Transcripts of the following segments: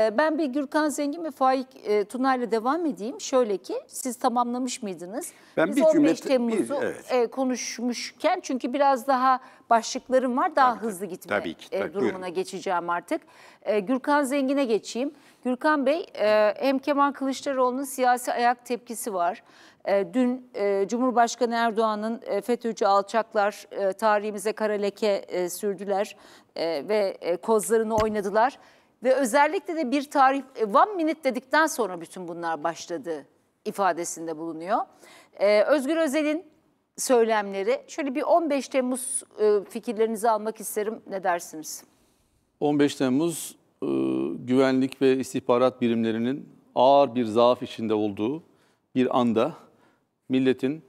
Ee, ben bir Gürkan Zengin ve Faik e, Tunay'la devam edeyim. Şöyle ki siz tamamlamış mıydınız? Ben Biz bir 15 Temmuz'u evet. E, konuşmuşken çünkü biraz daha başlıklarım var. Daha tabii, hızlı gitme tabii ki, e, tabii, durumuna buyurun. geçeceğim artık. E, Gürkan Zengin'e geçeyim. Gürkan Bey e, hem Kemal Kılıçdaroğlu'nun siyasi ayak tepkisi var. dün Cumhurbaşkanı Erdoğan'ın e, FETÖ'cü alçaklar tarihimize kara leke sürdüler ve kozlarını oynadılar ve özellikle de bir tarih, e, one minute dedikten sonra bütün bunlar başladı ifadesinde bulunuyor. Ee, Özgür Özel'in söylemleri, şöyle bir 15 Temmuz e, fikirlerinizi almak isterim. Ne dersiniz? 15 Temmuz e, güvenlik ve istihbarat birimlerinin ağır bir zaaf içinde olduğu bir anda milletin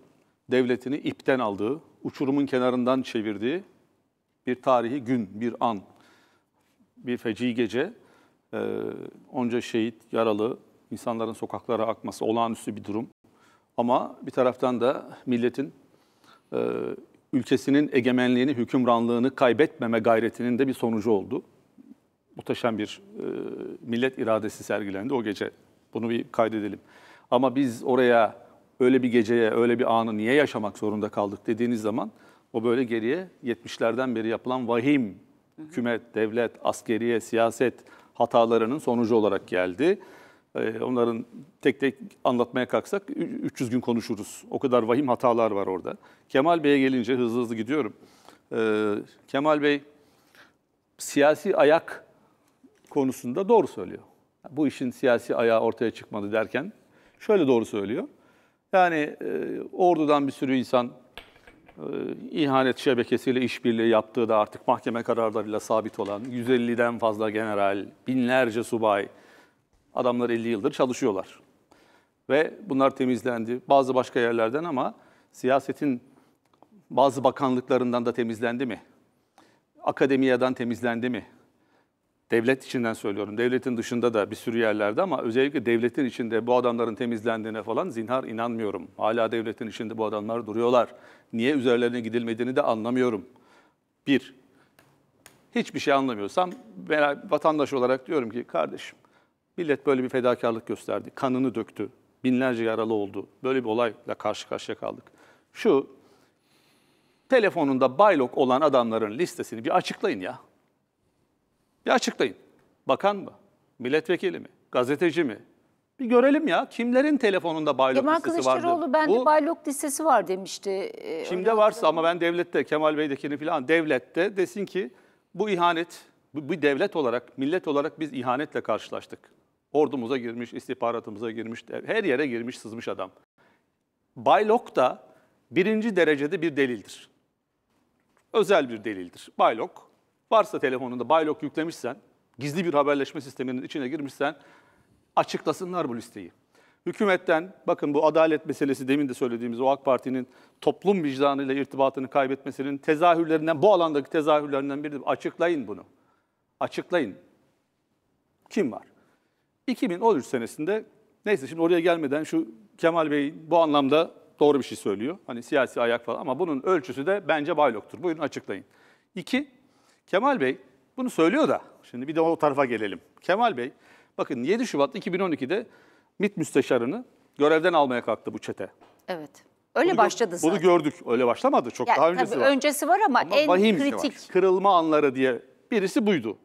devletini ipten aldığı, uçurumun kenarından çevirdiği bir tarihi gün, bir an, bir feci gece. Ee, onca şehit, yaralı, insanların sokaklara akması olağanüstü bir durum. Ama bir taraftan da milletin e, ülkesinin egemenliğini, hükümranlığını kaybetmeme gayretinin de bir sonucu oldu. Muhteşem bir e, millet iradesi sergilendi o gece. Bunu bir kaydedelim. Ama biz oraya öyle bir geceye, öyle bir anı niye yaşamak zorunda kaldık dediğiniz zaman o böyle geriye 70'lerden beri yapılan vahim, hükümet, devlet, askeriye, siyaset, hatalarının sonucu olarak geldi. Ee, onların tek tek anlatmaya kalksak 300 gün konuşuruz. O kadar vahim hatalar var orada. Kemal Bey'e gelince hızlı hızlı gidiyorum. Ee, Kemal Bey siyasi ayak konusunda doğru söylüyor. Bu işin siyasi ayağı ortaya çıkmadı derken şöyle doğru söylüyor. Yani e, ordudan bir sürü insan ee, ihanet şebekesiyle işbirliği yaptığı da artık mahkeme kararlarıyla sabit olan 150'den fazla general, binlerce subay adamlar 50 yıldır çalışıyorlar. Ve bunlar temizlendi bazı başka yerlerden ama siyasetin bazı bakanlıklarından da temizlendi mi? Akademiyadan temizlendi mi? devlet içinden söylüyorum. Devletin dışında da bir sürü yerlerde ama özellikle devletin içinde bu adamların temizlendiğine falan zinhar inanmıyorum. Hala devletin içinde bu adamlar duruyorlar. Niye üzerlerine gidilmediğini de anlamıyorum. Bir, hiçbir şey anlamıyorsam ben vatandaş olarak diyorum ki kardeşim millet böyle bir fedakarlık gösterdi. Kanını döktü. Binlerce yaralı oldu. Böyle bir olayla karşı karşıya kaldık. Şu telefonunda baylok olan adamların listesini bir açıklayın ya. Bir açıklayın. Bakan mı? Milletvekili mi? Gazeteci mi? Bir görelim ya kimlerin telefonunda baylok Kemal listesi vardı. Kemal Kılıçdaroğlu bende baylok listesi var demişti. Ee, kimde varsa ama ben devlette Kemal Bey'dekini falan devlette desin ki bu ihanet bu, bu devlet olarak millet olarak biz ihanetle karşılaştık. Ordumuza girmiş, istihbaratımıza girmiş, her yere girmiş sızmış adam. Baylok da birinci derecede bir delildir. Özel bir delildir. Baylok Varsa telefonunda Baylok yüklemişsen, gizli bir haberleşme sisteminin içine girmişsen açıklasınlar bu listeyi. Hükümetten, bakın bu adalet meselesi demin de söylediğimiz o AK Parti'nin toplum vicdanıyla irtibatını kaybetmesinin tezahürlerinden, bu alandaki tezahürlerinden biri açıklayın bunu. Açıklayın. Kim var? 2013 senesinde, neyse şimdi oraya gelmeden şu Kemal Bey bu anlamda doğru bir şey söylüyor. Hani siyasi ayak falan ama bunun ölçüsü de bence bayloktur. Buyurun açıklayın. İki, Kemal Bey bunu söylüyor da, şimdi bir de o tarafa gelelim. Kemal Bey, bakın 7 Şubat 2012'de MİT müsteşarını görevden almaya kalktı bu çete. Evet. Öyle bunu başladı zaten. Bunu gördük. Öyle başlamadı. Çok yani, daha öncesi tabii var. Öncesi var ama, ama en şey kritik. Var. Kırılma anları diye birisi buydu.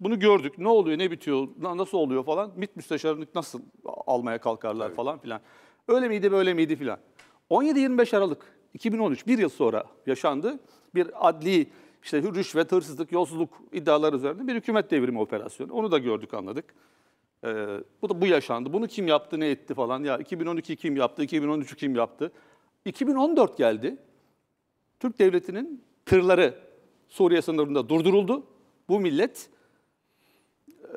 Bunu gördük. Ne oluyor, ne bitiyor, nasıl oluyor falan. MİT Müsteşarını nasıl almaya kalkarlar evet. falan filan. Öyle miydi, böyle miydi filan. 17-25 Aralık 2013, bir yıl sonra yaşandı. Bir adli işte rüşvet, hırsızlık, yolsuzluk iddiaları üzerinde bir hükümet devrimi operasyonu. Onu da gördük, anladık. Ee, bu da bu yaşandı. Bunu kim yaptı, ne etti falan. Ya 2012 kim yaptı, 2013 kim yaptı. 2014 geldi. Türk devletinin tırları Suriye sınırında durduruldu. Bu millet e,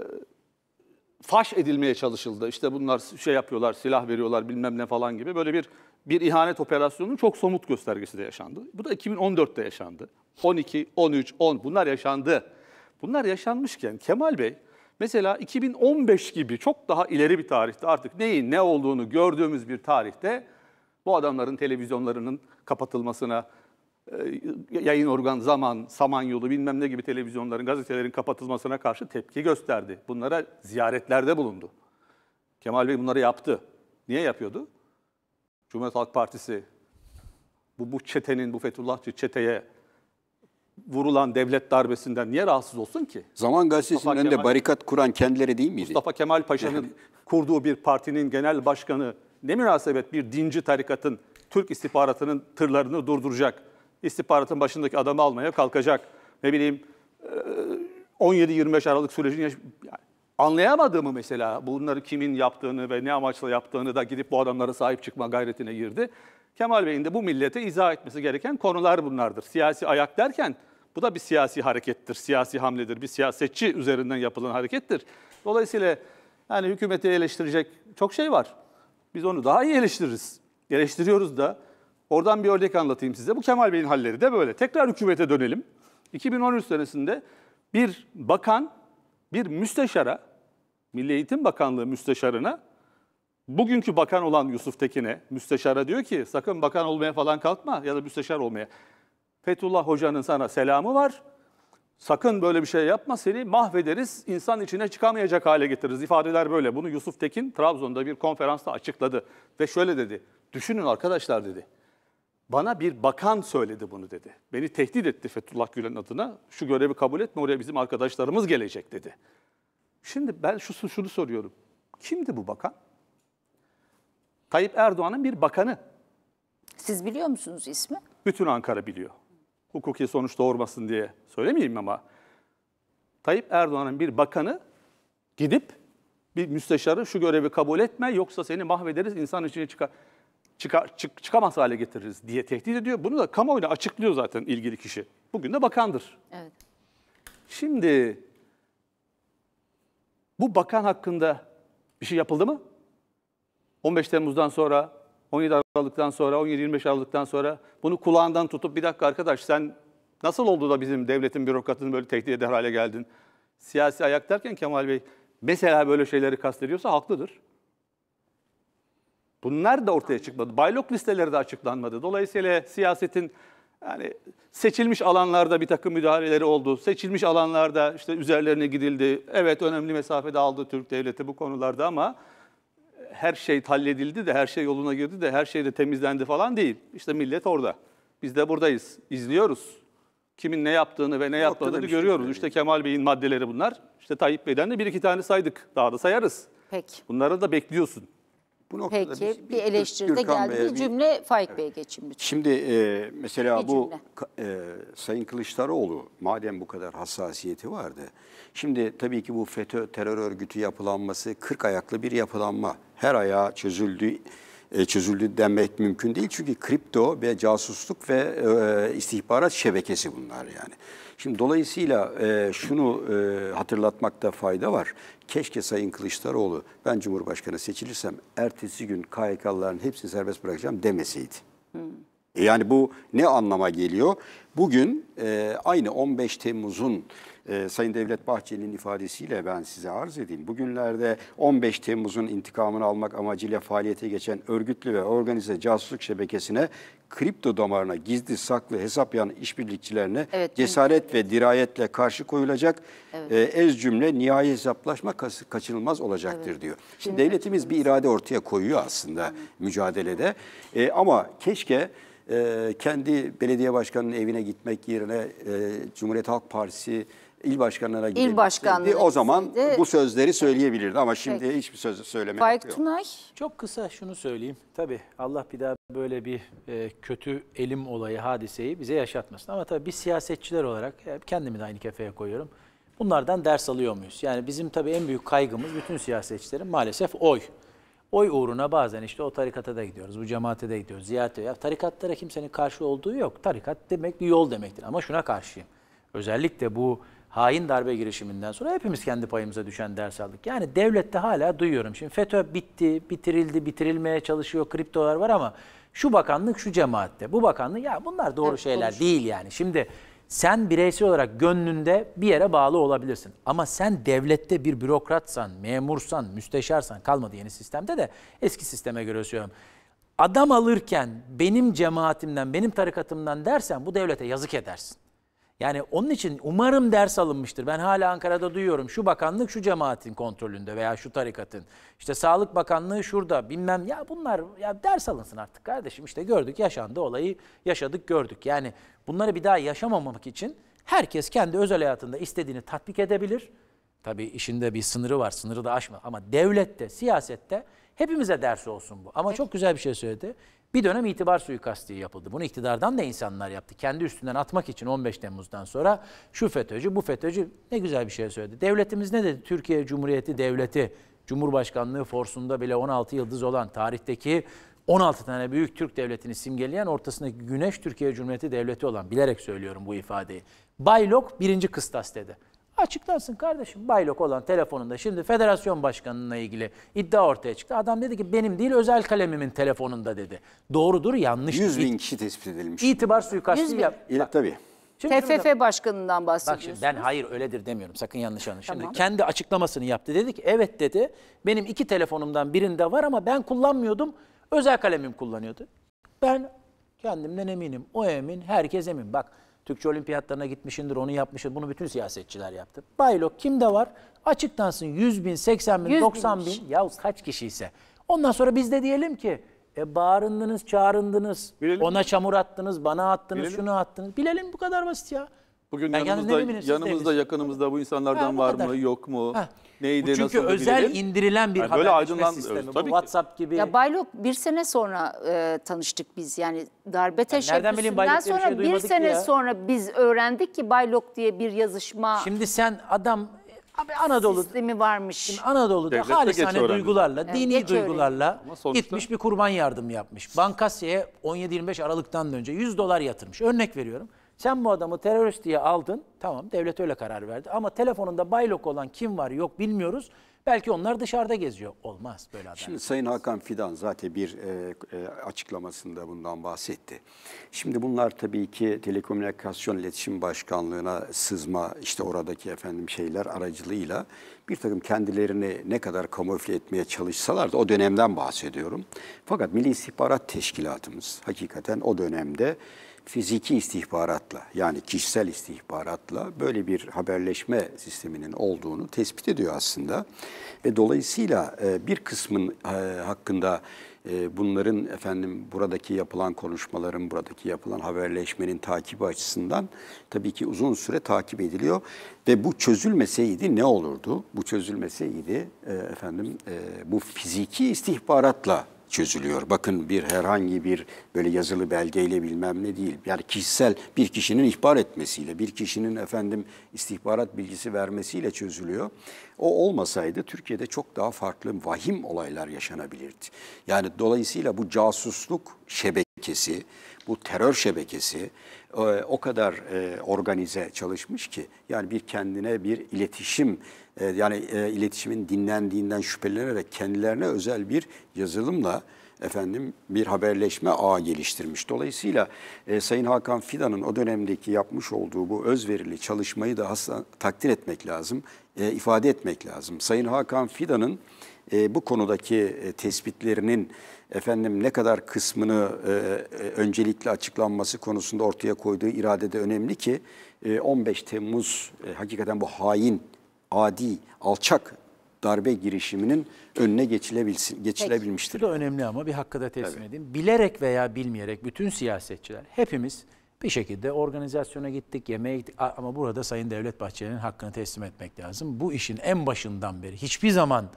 faş edilmeye çalışıldı. İşte bunlar şey yapıyorlar, silah veriyorlar bilmem ne falan gibi. Böyle bir bir ihanet operasyonunun çok somut göstergesi de yaşandı. Bu da 2014'te yaşandı. 12, 13, 10 bunlar yaşandı. Bunlar yaşanmışken Kemal Bey mesela 2015 gibi çok daha ileri bir tarihte artık neyin ne olduğunu gördüğümüz bir tarihte bu adamların televizyonlarının kapatılmasına, e, yayın organ zaman, samanyolu bilmem ne gibi televizyonların, gazetelerin kapatılmasına karşı tepki gösterdi. Bunlara ziyaretlerde bulundu. Kemal Bey bunları yaptı. Niye yapıyordu? Cumhuriyet Halk Partisi bu, bu çetenin, bu Fethullahçı çeteye vurulan devlet darbesinden niye rahatsız olsun ki? Zaman Gazetesi'nin Mustafa önünde Kemal, barikat kuran kendileri değil miydi? Mustafa Kemal Paşa'nın kurduğu bir partinin genel başkanı ne münasebet bir dinci tarikatın Türk istihbaratının tırlarını durduracak. İstihbaratın başındaki adamı almaya kalkacak. Ne bileyim 17-25 e, Aralık sürecini yaş- yani anlayamadığımı mesela bunları kimin yaptığını ve ne amaçla yaptığını da gidip bu adamlara sahip çıkma gayretine girdi. Kemal Bey'in de bu millete izah etmesi gereken konular bunlardır. Siyasi ayak derken bu da bir siyasi harekettir, siyasi hamledir, bir siyasetçi üzerinden yapılan harekettir. Dolayısıyla yani hükümeti eleştirecek çok şey var. Biz onu daha iyi eleştiririz. Eleştiriyoruz da. Oradan bir örnek anlatayım size. Bu Kemal Bey'in halleri de böyle. Tekrar hükümete dönelim. 2013 senesinde bir bakan, bir müsteşara, Milli Eğitim Bakanlığı müsteşarına, bugünkü bakan olan Yusuf Tekin'e, müsteşara diyor ki sakın bakan olmaya falan kalkma ya da müsteşar olmaya. Fethullah Hoca'nın sana selamı var. Sakın böyle bir şey yapma seni mahvederiz, insan içine çıkamayacak hale getiririz. İfadeler böyle. Bunu Yusuf Tekin Trabzon'da bir konferansta açıkladı ve şöyle dedi. Düşünün arkadaşlar dedi. Bana bir bakan söyledi bunu dedi. Beni tehdit etti Fethullah Gülen adına. Şu görevi kabul etme oraya bizim arkadaşlarımız gelecek dedi. Şimdi ben şu şunu soruyorum. Kimdi bu bakan? Tayyip Erdoğan'ın bir bakanı. Siz biliyor musunuz ismi? Bütün Ankara biliyor hukuki sonuç doğurmasın diye söylemeyeyim ama Tayyip Erdoğan'ın bir bakanı gidip bir müsteşarı şu görevi kabul etme yoksa seni mahvederiz insan içine çıkar çıkar, çık, çıkamaz hale getiririz diye tehdit ediyor. Bunu da kamuoyuna açıklıyor zaten ilgili kişi. Bugün de bakandır. Evet. Şimdi bu bakan hakkında bir şey yapıldı mı? 15 Temmuz'dan sonra 17 Aralık'tan sonra, 17-25 Aralık'tan sonra bunu kulağından tutup bir dakika arkadaş sen nasıl oldu da bizim devletin bürokratını böyle tehdit eder hale geldin? Siyasi ayak derken Kemal Bey mesela böyle şeyleri kastediyorsa haklıdır. Bunlar da ortaya çıkmadı. Baylok listeleri de açıklanmadı. Dolayısıyla siyasetin yani seçilmiş alanlarda bir takım müdahaleleri oldu. Seçilmiş alanlarda işte üzerlerine gidildi. Evet önemli mesafede aldı Türk devleti bu konularda ama her şey halledildi de, her şey yoluna girdi de, her şey de temizlendi falan değil. İşte millet orada. Biz de buradayız, izliyoruz. Kimin ne yaptığını ve ne yapmadığını şey görüyoruz. İşte Kemal Bey'in maddeleri bunlar. İşte Tayyip Bey'den de bir iki tane saydık. Daha da sayarız. Peki. Bunları da bekliyorsun. Bu noktada Peki biz, bir eleştiri de geldi. Bir cümle Faik evet. Bey'e geçin lütfen. Şimdi e, mesela bir bu e, Sayın Kılıçdaroğlu madem bu kadar hassasiyeti vardı. Şimdi tabii ki bu FETÖ terör örgütü yapılanması 40 ayaklı bir yapılanma. Her ayağı çözüldü e, çözüldü demek mümkün değil. Çünkü kripto ve casusluk ve e, istihbarat şebekesi bunlar yani. Şimdi dolayısıyla e, şunu hatırlatmakta fayda var. Keşke Sayın Kılıçdaroğlu ben Cumhurbaşkanı seçilirsem ertesi gün KHK'lıların hepsini serbest bırakacağım demeseydi. Hmm. Yani bu ne anlama geliyor? Bugün e, aynı 15 Temmuz'un e, Sayın Devlet Bahçeli'nin ifadesiyle ben size arz edeyim. Bugünlerde 15 Temmuz'un intikamını almak amacıyla faaliyete geçen örgütlü ve organize casusluk şebekesine kripto damarına gizli saklı hesap yan işbirlikçilerine evet, cesaret ve dirayetle karşı koyulacak. Evet. E, ez cümle nihai hesaplaşma kaçınılmaz olacaktır evet. diyor. Şimdi devletimiz bir irade ortaya koyuyor aslında evet. mücadelede. E, ama keşke e, kendi belediye başkanının evine gitmek yerine e, Cumhuriyet Halk Partisi il başkanlarına gidebilirdi. İl O zaman bu sözleri söyleyebilirdi ama şimdi Peki. hiçbir söz söylemek Faik Tunay. Çok kısa şunu söyleyeyim. Tabii Allah bir daha böyle bir e, kötü elim olayı, hadiseyi bize yaşatmasın. Ama tabii biz siyasetçiler olarak kendimi de aynı kefeye koyuyorum. Bunlardan ders alıyor muyuz? Yani bizim tabii en büyük kaygımız bütün siyasetçilerin maalesef oy oy uğruna bazen işte o tarikata da gidiyoruz, bu cemaate de gidiyoruz, ziyarete. Ya tarikatlara kimsenin karşı olduğu yok. Tarikat demek bir yol demektir ama şuna karşıyım. Özellikle bu hain darbe girişiminden sonra hepimiz kendi payımıza düşen ders aldık. Yani devlette hala duyuyorum. Şimdi FETÖ bitti, bitirildi, bitirilmeye çalışıyor, kriptolar var ama şu bakanlık şu cemaatte, bu bakanlık ya bunlar doğru evet, şeyler konuşur. değil yani. Şimdi sen bireysel olarak gönlünde bir yere bağlı olabilirsin. Ama sen devlette bir bürokratsan, memursan, müsteşarsan kalmadı yeni sistemde de eski sisteme göre söylüyorum. Adam alırken benim cemaatimden, benim tarikatımdan dersen bu devlete yazık edersin. Yani onun için umarım ders alınmıştır. Ben hala Ankara'da duyuyorum. Şu bakanlık şu cemaatin kontrolünde veya şu tarikatın. İşte Sağlık Bakanlığı şurada bilmem. Ya bunlar ya ders alınsın artık kardeşim. İşte gördük yaşandı olayı yaşadık gördük. Yani bunları bir daha yaşamamak için herkes kendi özel hayatında istediğini tatbik edebilir. Tabii işinde bir sınırı var. Sınırı da aşma. Ama devlette, siyasette Hepimize ders olsun bu. Ama Peki. çok güzel bir şey söyledi. Bir dönem itibar suikastı yapıldı. Bunu iktidardan da insanlar yaptı. Kendi üstünden atmak için 15 Temmuz'dan sonra şu FETÖ'cü, bu FETÖ'cü ne güzel bir şey söyledi. Devletimiz ne dedi? Türkiye Cumhuriyeti Devleti, Cumhurbaşkanlığı forsunda bile 16 yıldız olan tarihteki 16 tane büyük Türk devletini simgeleyen ortasındaki Güneş Türkiye Cumhuriyeti Devleti olan bilerek söylüyorum bu ifadeyi. Baylok birinci kıstas dedi. Açıklansın kardeşim. Baylok olan telefonunda şimdi federasyon başkanına ilgili iddia ortaya çıktı. Adam dedi ki benim değil özel kalemimin telefonunda dedi. Doğrudur yanlış. 100 bin kişi tespit edilmiş. İtibar suikastı. Yap- İl- tabii. TFF başkanından bahsediyorsunuz. Bak şimdi ben hayır öyledir demiyorum sakın yanlış anlayın. Tamam. kendi açıklamasını yaptı. Dedi ki evet dedi benim iki telefonumdan birinde var ama ben kullanmıyordum. Özel kalemim kullanıyordu. Ben kendimden eminim. O emin herkes emin. Bak Türkçe olimpiyatlarına gitmişindir, onu yapmışın. Bunu bütün siyasetçiler yaptı. Baylok kimde var? Açıklansın 100 bin, 80 bin, 90 bin. bin. Ya kaç kişi ise. Ondan sonra biz de diyelim ki e, bağırındınız, çağırındınız, Bilelim ona mi? çamur attınız, bana attınız, Bilelim. şunu attınız. Bilelim bu kadar basit ya. Bugün ben yanımızda, yanımızda, yakınımızda bu insanlardan ha, bu var kadar. mı, yok mu, ha. neydi, bu çünkü nasıl özel bilelim. indirilen bir yani haber aydınlan... sistemi. Tabii bu WhatsApp gibi. Ya Baylok bir sene sonra e, tanıştık biz. Yani darbe teşebbüsünden yani sonra şey bir, şey bir sene ya. sonra biz öğrendik ki Baylok diye bir yazışma. Şimdi sen adam Abi Anadolu sistemi varmış. Şimdi Anadolu'da Devlette halisane duygularla, yani dini duygularla sonuçta... gitmiş bir kurban yardım yapmış. Bankasya'ya 17-25 Aralık'tan önce 100 dolar yatırmış. Örnek veriyorum. Sen bu adamı terörist diye aldın. Tamam devlet öyle karar verdi. Ama telefonunda baylok olan kim var yok bilmiyoruz. Belki onlar dışarıda geziyor. Olmaz böyle adam. Şimdi Sayın Hakan Fidan zaten bir e, e, açıklamasında bundan bahsetti. Şimdi bunlar tabii ki Telekomünikasyon İletişim Başkanlığı'na sızma işte oradaki efendim şeyler aracılığıyla bir takım kendilerini ne kadar kamufle etmeye çalışsalar da o dönemden bahsediyorum. Fakat Milli İstihbarat Teşkilatımız hakikaten o dönemde fiziki istihbaratla yani kişisel istihbaratla böyle bir haberleşme sisteminin olduğunu tespit ediyor aslında. Ve dolayısıyla e, bir kısmın e, hakkında e, bunların efendim buradaki yapılan konuşmaların, buradaki yapılan haberleşmenin takibi açısından tabii ki uzun süre takip ediliyor ve bu çözülmeseydi ne olurdu? Bu çözülmeseydi efendim bu fiziki istihbaratla çözülüyor. Bakın bir herhangi bir böyle yazılı belgeyle bilmem ne değil. Yani kişisel bir kişinin ihbar etmesiyle, bir kişinin efendim istihbarat bilgisi vermesiyle çözülüyor. O olmasaydı Türkiye'de çok daha farklı vahim olaylar yaşanabilirdi. Yani dolayısıyla bu casusluk şebeke şebekesi, bu terör şebekesi e, o kadar e, organize çalışmış ki yani bir kendine bir iletişim e, yani iletişimin dinlendiğinden şüphelenerek kendilerine özel bir yazılımla efendim bir haberleşme ağı geliştirmiş. Dolayısıyla Sayın Hakan Fidan'ın o dönemdeki yapmış olduğu bu özverili çalışmayı da hasta, takdir etmek lazım, ifade etmek lazım. Sayın Hakan Fidan'ın e, bu konudaki e, tespitlerinin efendim ne kadar kısmını e, e öncelikle açıklanması konusunda ortaya koyduğu irade de önemli ki e, 15 Temmuz e, hakikaten bu hain, adi, alçak darbe girişiminin önüne geçilebilsin, geçilebilmiştir. Peki, bu da önemli ama bir hakkı da teslim evet. edeyim. Bilerek veya bilmeyerek bütün siyasetçiler hepimiz bir şekilde organizasyona gittik, yemeğe gittik ama burada Sayın Devlet Bahçeli'nin hakkını teslim etmek lazım. Bu işin en başından beri hiçbir zaman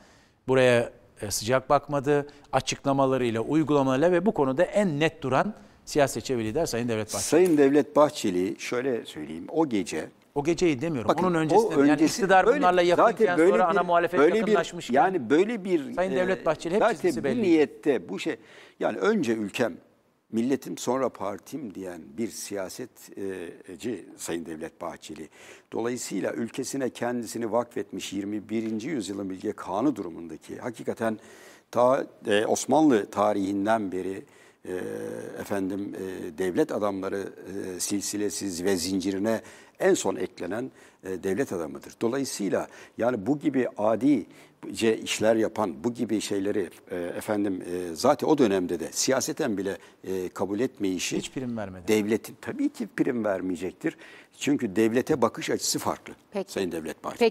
buraya e, sıcak bakmadı. Açıklamalarıyla, uygulamalarıyla ve bu konuda en net duran siyasetçi ve lider Sayın Devlet Bahçeli. Sayın Devlet Bahçeli şöyle söyleyeyim o gece o geceyi demiyorum. Bakın, Onun öncesinde öncesi, yani iktidar böyle, bunlarla yakınken sonra bir, ana muhalefet böyle yakınlaşmışken. Bir, yani böyle bir Sayın Devlet e, Bahçeli hep zaten belli. bir niyette bu şey yani önce ülkem milletim sonra partim diyen bir siyasetci Sayın Devlet Bahçeli. Dolayısıyla ülkesine kendisini vakfetmiş 21. yüzyılın bilge kanı durumundaki hakikaten ta, e, Osmanlı tarihinden beri e, efendim e, devlet adamları e, silsilesiz ve zincirine en son eklenen e, devlet adamıdır. Dolayısıyla yani bu gibi adice işler yapan bu gibi şeyleri e, efendim e, zaten o dönemde de siyaseten bile e, kabul etmeyişi hiç prim vermedi. Devletin tabii ki prim vermeyecektir. Çünkü devlete bakış açısı farklı. Peki. Sayın Devlet Bahçeli.